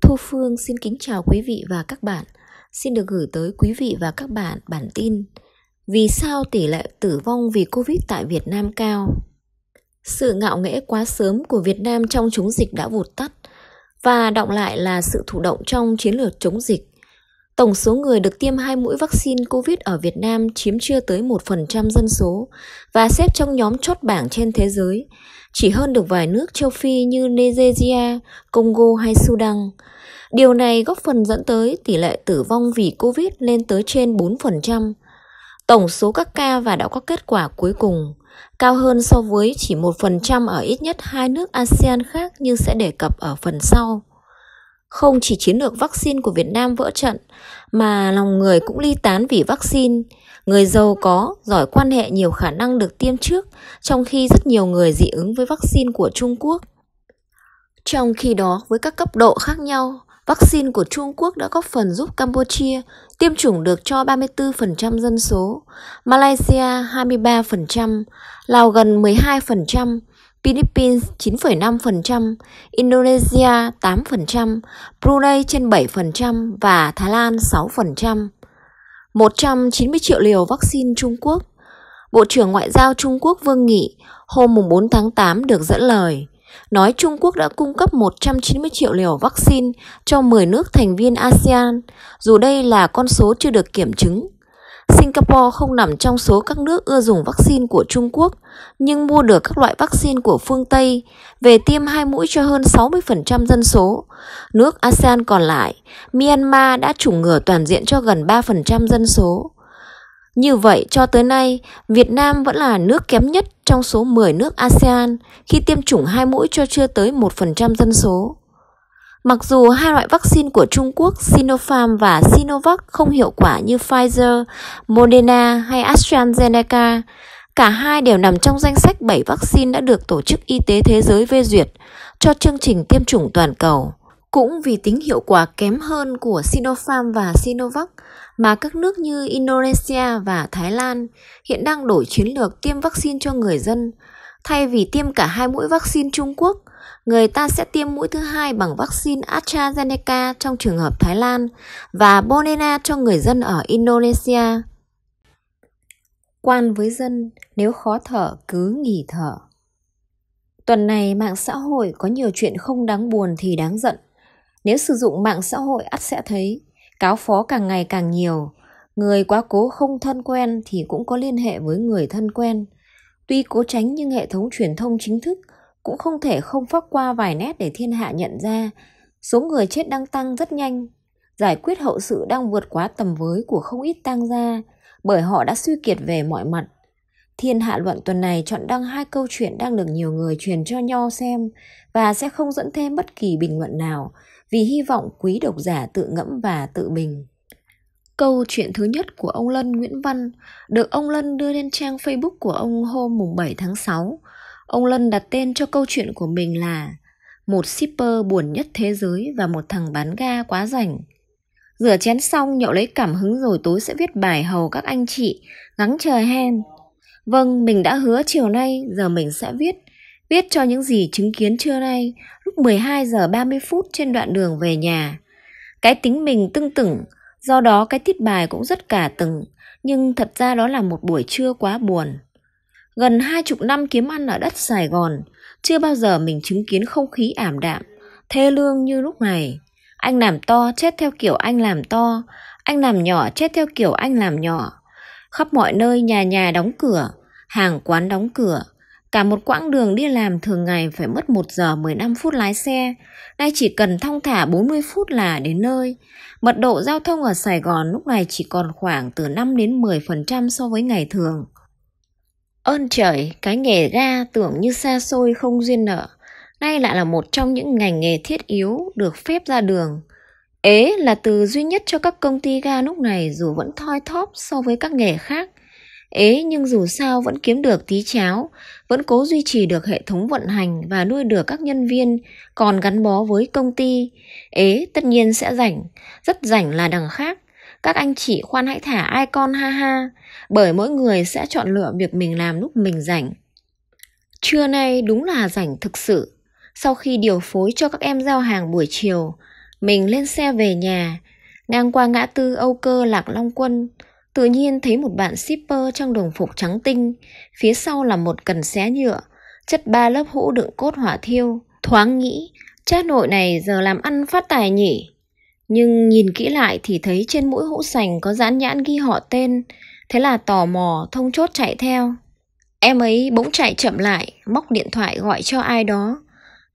Thu Phương xin kính chào quý vị và các bạn. Xin được gửi tới quý vị và các bạn bản tin Vì sao tỷ lệ tử vong vì Covid tại Việt Nam cao? Sự ngạo nghễ quá sớm của Việt Nam trong chống dịch đã vụt tắt và động lại là sự thụ động trong chiến lược chống dịch. Tổng số người được tiêm hai mũi vaccine COVID ở Việt Nam chiếm chưa tới 1% dân số và xếp trong nhóm chốt bảng trên thế giới chỉ hơn được vài nước châu Phi như Nigeria, Congo hay Sudan. Điều này góp phần dẫn tới tỷ lệ tử vong vì Covid lên tới trên 4%. Tổng số các ca và đã có kết quả cuối cùng cao hơn so với chỉ 1% ở ít nhất hai nước ASEAN khác như sẽ đề cập ở phần sau. Không chỉ chiến lược vaccine của Việt Nam vỡ trận, mà lòng người cũng ly tán vì vaccine. Người giàu có, giỏi quan hệ nhiều khả năng được tiêm trước, trong khi rất nhiều người dị ứng với vaccine của Trung Quốc. Trong khi đó, với các cấp độ khác nhau, vaccine của Trung Quốc đã góp phần giúp Campuchia tiêm chủng được cho 34% dân số, Malaysia 23%, Lào gần 12%, Philippines 9,5%, Indonesia 8%, Brunei trên 7% và Thái Lan 6%. 190 triệu liều vaccine Trung Quốc. Bộ trưởng Ngoại giao Trung Quốc Vương Nghị hôm 4 tháng 8 được dẫn lời, nói Trung Quốc đã cung cấp 190 triệu liều vaccine cho 10 nước thành viên ASEAN, dù đây là con số chưa được kiểm chứng. Singapore không nằm trong số các nước ưa dùng vaccine của Trung Quốc, nhưng mua được các loại vaccine của phương Tây về tiêm hai mũi cho hơn 60% dân số. Nước ASEAN còn lại, Myanmar đã chủng ngừa toàn diện cho gần 3% dân số. Như vậy, cho tới nay, Việt Nam vẫn là nước kém nhất trong số 10 nước ASEAN khi tiêm chủng hai mũi cho chưa tới 1% dân số. Mặc dù hai loại vaccine của Trung Quốc Sinopharm và Sinovac không hiệu quả như Pfizer, Moderna hay AstraZeneca, cả hai đều nằm trong danh sách 7 vaccine đã được Tổ chức Y tế Thế giới phê duyệt cho chương trình tiêm chủng toàn cầu. Cũng vì tính hiệu quả kém hơn của Sinopharm và Sinovac mà các nước như Indonesia và Thái Lan hiện đang đổi chiến lược tiêm vaccine cho người dân. Thay vì tiêm cả hai mũi vaccine Trung Quốc – người ta sẽ tiêm mũi thứ hai bằng vaccine AstraZeneca trong trường hợp Thái Lan và Bonena cho người dân ở Indonesia. Quan với dân, nếu khó thở cứ nghỉ thở. Tuần này mạng xã hội có nhiều chuyện không đáng buồn thì đáng giận. Nếu sử dụng mạng xã hội ắt sẽ thấy cáo phó càng ngày càng nhiều. Người quá cố không thân quen thì cũng có liên hệ với người thân quen. Tuy cố tránh nhưng hệ thống truyền thông chính thức – cũng không thể không phác qua vài nét để thiên hạ nhận ra số người chết đang tăng rất nhanh giải quyết hậu sự đang vượt quá tầm với của không ít tang gia bởi họ đã suy kiệt về mọi mặt Thiên hạ luận tuần này chọn đăng hai câu chuyện đang được nhiều người truyền cho nhau xem và sẽ không dẫn thêm bất kỳ bình luận nào vì hy vọng quý độc giả tự ngẫm và tự bình. Câu chuyện thứ nhất của ông Lân Nguyễn Văn được ông Lân đưa lên trang Facebook của ông hôm mùng 7 tháng 6 Ông Lân đặt tên cho câu chuyện của mình là Một shipper buồn nhất thế giới và một thằng bán ga quá rảnh. Rửa chén xong nhậu lấy cảm hứng rồi tối sẽ viết bài hầu các anh chị, ngắng chờ hen. Vâng, mình đã hứa chiều nay, giờ mình sẽ viết. Viết cho những gì chứng kiến trưa nay, lúc 12 giờ 30 phút trên đoạn đường về nhà. Cái tính mình tưng tửng, do đó cái tiết bài cũng rất cả từng, nhưng thật ra đó là một buổi trưa quá buồn. Gần hai chục năm kiếm ăn ở đất Sài Gòn, chưa bao giờ mình chứng kiến không khí ảm đạm, thê lương như lúc này. Anh làm to chết theo kiểu anh làm to, anh làm nhỏ chết theo kiểu anh làm nhỏ. Khắp mọi nơi nhà nhà đóng cửa, hàng quán đóng cửa. Cả một quãng đường đi làm thường ngày phải mất 1 giờ 15 phút lái xe, nay chỉ cần thong thả 40 phút là đến nơi. Mật độ giao thông ở Sài Gòn lúc này chỉ còn khoảng từ 5 đến 10% so với ngày thường. Ơn trời, cái nghề ga tưởng như xa xôi không duyên nợ, nay lại là một trong những ngành nghề thiết yếu được phép ra đường. Ế là từ duy nhất cho các công ty ga lúc này dù vẫn thoi thóp so với các nghề khác. Ế nhưng dù sao vẫn kiếm được tí cháo, vẫn cố duy trì được hệ thống vận hành và nuôi được các nhân viên còn gắn bó với công ty. Ế tất nhiên sẽ rảnh, rất rảnh là đằng khác, các anh chị khoan hãy thả ai con ha ha, bởi mỗi người sẽ chọn lựa việc mình làm lúc mình rảnh. Trưa nay đúng là rảnh thực sự. Sau khi điều phối cho các em giao hàng buổi chiều, mình lên xe về nhà, ngang qua ngã tư Âu Cơ Lạc Long Quân, tự nhiên thấy một bạn shipper trong đồng phục trắng tinh, phía sau là một cần xé nhựa, chất ba lớp hũ đựng cốt hỏa thiêu. Thoáng nghĩ, cha nội này giờ làm ăn phát tài nhỉ? Nhưng nhìn kỹ lại thì thấy trên mũi hũ sành có dán nhãn ghi họ tên, thế là tò mò thông chốt chạy theo. Em ấy bỗng chạy chậm lại, móc điện thoại gọi cho ai đó.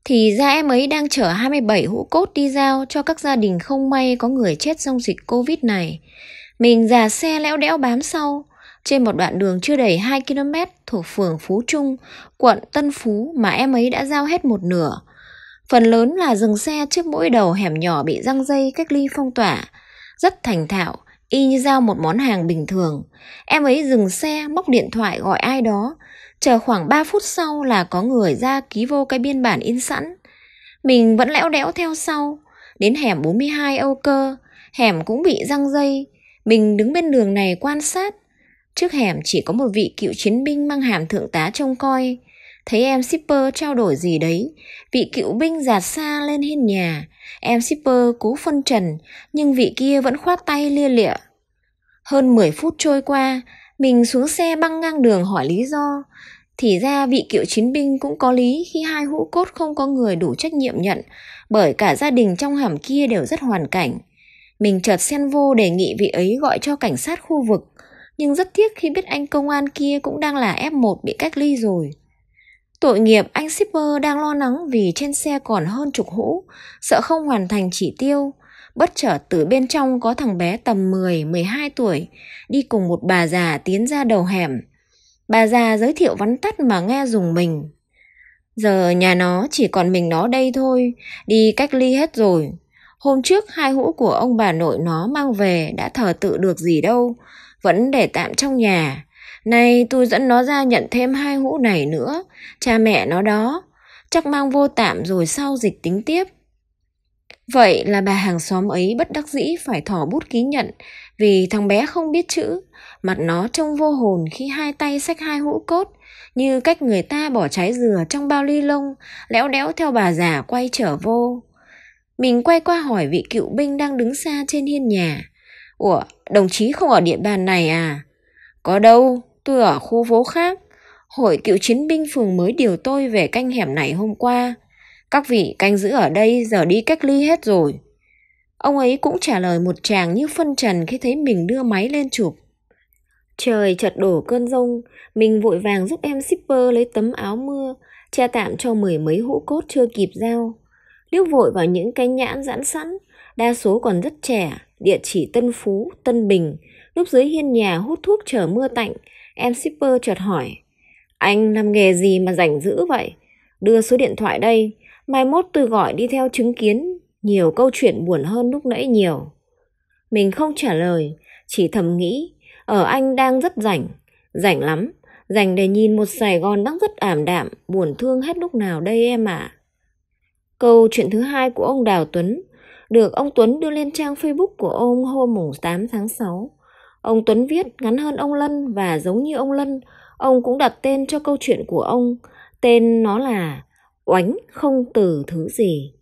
Thì ra em ấy đang chở 27 hũ cốt đi giao cho các gia đình không may có người chết trong dịch Covid này. Mình già xe lẽo đẽo bám sau, trên một đoạn đường chưa đầy 2 km thuộc phường Phú Trung, quận Tân Phú mà em ấy đã giao hết một nửa, Phần lớn là dừng xe trước mỗi đầu hẻm nhỏ bị răng dây cách ly phong tỏa. Rất thành thạo, y như giao một món hàng bình thường. Em ấy dừng xe, móc điện thoại gọi ai đó. Chờ khoảng 3 phút sau là có người ra ký vô cái biên bản in sẵn. Mình vẫn lẽo đẽo theo sau. Đến hẻm 42 Âu Cơ, hẻm cũng bị răng dây. Mình đứng bên đường này quan sát. Trước hẻm chỉ có một vị cựu chiến binh mang hàm thượng tá trông coi thấy em shipper trao đổi gì đấy vị cựu binh giạt xa lên hiên nhà em shipper cố phân trần nhưng vị kia vẫn khoát tay lia lịa hơn 10 phút trôi qua mình xuống xe băng ngang đường hỏi lý do thì ra vị cựu chiến binh cũng có lý khi hai hũ cốt không có người đủ trách nhiệm nhận bởi cả gia đình trong hầm kia đều rất hoàn cảnh mình chợt xen vô đề nghị vị ấy gọi cho cảnh sát khu vực nhưng rất tiếc khi biết anh công an kia cũng đang là F1 bị cách ly rồi. Tội nghiệp anh shipper đang lo lắng vì trên xe còn hơn chục hũ, sợ không hoàn thành chỉ tiêu. Bất chợt từ bên trong có thằng bé tầm 10, 12 tuổi, đi cùng một bà già tiến ra đầu hẻm. Bà già giới thiệu vắn tắt mà nghe dùng mình. Giờ nhà nó chỉ còn mình nó đây thôi, đi cách ly hết rồi. Hôm trước hai hũ của ông bà nội nó mang về đã thờ tự được gì đâu, vẫn để tạm trong nhà. Nay tôi dẫn nó ra nhận thêm hai hũ này nữa, cha mẹ nó đó, chắc mang vô tạm rồi sau dịch tính tiếp. Vậy là bà hàng xóm ấy bất đắc dĩ phải thỏ bút ký nhận vì thằng bé không biết chữ, mặt nó trông vô hồn khi hai tay xách hai hũ cốt, như cách người ta bỏ trái dừa trong bao ly lông, lẽo đẽo theo bà già quay trở vô. Mình quay qua hỏi vị cựu binh đang đứng xa trên hiên nhà. Ủa, đồng chí không ở địa bàn này à? Có đâu, Tôi ở khu phố khác, hội cựu chiến binh phường mới điều tôi về canh hẻm này hôm qua. Các vị canh giữ ở đây giờ đi cách ly hết rồi. Ông ấy cũng trả lời một chàng như phân trần khi thấy mình đưa máy lên chụp. Trời chợt đổ cơn rông, mình vội vàng giúp em shipper lấy tấm áo mưa, che tạm cho mười mấy hũ cốt chưa kịp giao. Liếc vội vào những cái nhãn giãn sẵn, đa số còn rất trẻ, địa chỉ Tân Phú, Tân Bình, lúc dưới hiên nhà hút thuốc chờ mưa tạnh, Em shipper chợt hỏi, anh làm nghề gì mà rảnh dữ vậy? Đưa số điện thoại đây, mai mốt tôi gọi đi theo chứng kiến, nhiều câu chuyện buồn hơn lúc nãy nhiều. Mình không trả lời, chỉ thầm nghĩ, ở anh đang rất rảnh, rảnh lắm, rảnh để nhìn một Sài Gòn đang rất ảm đạm, buồn thương hết lúc nào đây em ạ. À. Câu chuyện thứ hai của ông Đào Tuấn được ông Tuấn đưa lên trang Facebook của ông hôm 8 tháng 6 Ông Tuấn viết ngắn hơn ông Lân và giống như ông Lân, ông cũng đặt tên cho câu chuyện của ông. Tên nó là Oánh không từ thứ gì.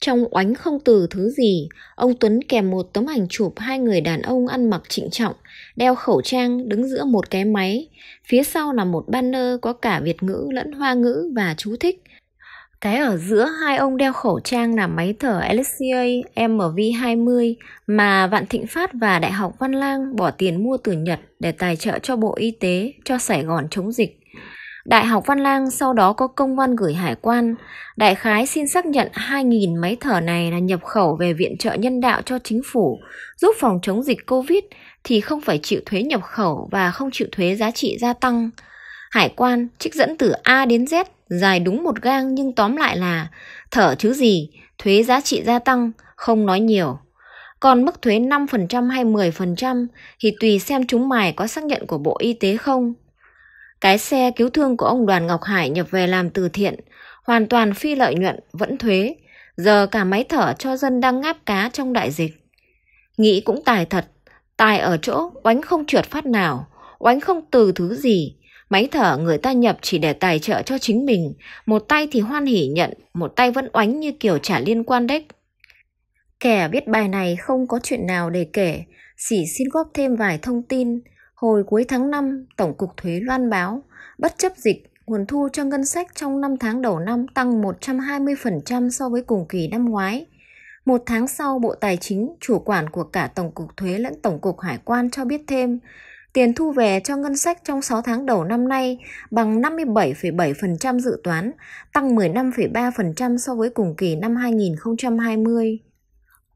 Trong oánh không từ thứ gì, ông Tuấn kèm một tấm ảnh chụp hai người đàn ông ăn mặc trịnh trọng, đeo khẩu trang đứng giữa một cái máy. Phía sau là một banner có cả Việt ngữ lẫn hoa ngữ và chú thích. Cái ở giữa hai ông đeo khẩu trang là máy thở LCA MV20 mà Vạn Thịnh Phát và Đại học Văn Lang bỏ tiền mua từ Nhật để tài trợ cho Bộ Y tế cho Sài Gòn chống dịch. Đại học Văn Lang sau đó có công văn gửi hải quan, đại khái xin xác nhận 2.000 máy thở này là nhập khẩu về viện trợ nhân đạo cho chính phủ, giúp phòng chống dịch Covid thì không phải chịu thuế nhập khẩu và không chịu thuế giá trị gia tăng. Hải quan trích dẫn từ A đến Z dài đúng một gang nhưng tóm lại là thở chứ gì, thuế giá trị gia tăng, không nói nhiều. Còn mức thuế 5% hay 10% thì tùy xem chúng mày có xác nhận của Bộ Y tế không. Cái xe cứu thương của ông Đoàn Ngọc Hải nhập về làm từ thiện, hoàn toàn phi lợi nhuận, vẫn thuế. Giờ cả máy thở cho dân đang ngáp cá trong đại dịch. Nghĩ cũng tài thật, tài ở chỗ oánh không trượt phát nào, oánh không từ thứ gì, Máy thở người ta nhập chỉ để tài trợ cho chính mình, một tay thì hoan hỉ nhận, một tay vẫn oánh như kiểu chả liên quan đấy. Kẻ biết bài này không có chuyện nào để kể, chỉ xin góp thêm vài thông tin. Hồi cuối tháng 5, Tổng cục Thuế loan báo, bất chấp dịch, nguồn thu cho ngân sách trong 5 tháng đầu năm tăng 120% so với cùng kỳ năm ngoái. Một tháng sau, Bộ Tài chính, chủ quản của cả Tổng cục Thuế lẫn Tổng cục Hải quan cho biết thêm, Tiền thu về cho ngân sách trong 6 tháng đầu năm nay bằng 57,7% dự toán, tăng 15,3% so với cùng kỳ năm 2020.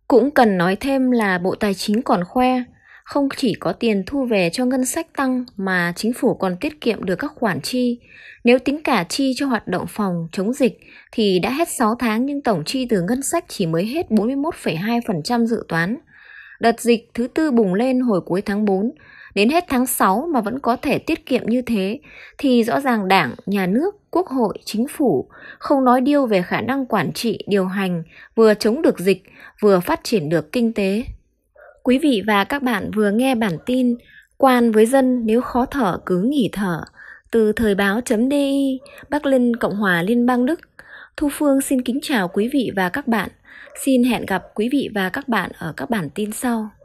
Cũng cần nói thêm là Bộ Tài chính còn khoe, không chỉ có tiền thu về cho ngân sách tăng mà chính phủ còn tiết kiệm được các khoản chi. Nếu tính cả chi cho hoạt động phòng chống dịch thì đã hết 6 tháng nhưng tổng chi từ ngân sách chỉ mới hết 41,2% dự toán. Đợt dịch thứ tư bùng lên hồi cuối tháng 4, đến hết tháng 6 mà vẫn có thể tiết kiệm như thế thì rõ ràng Đảng, nhà nước, quốc hội, chính phủ không nói điêu về khả năng quản trị, điều hành, vừa chống được dịch, vừa phát triển được kinh tế. Quý vị và các bạn vừa nghe bản tin Quan với dân nếu khó thở cứ nghỉ thở từ thời báo.di Bắc Linh Cộng hòa Liên bang Đức. Thu Phương xin kính chào quý vị và các bạn. Xin hẹn gặp quý vị và các bạn ở các bản tin sau.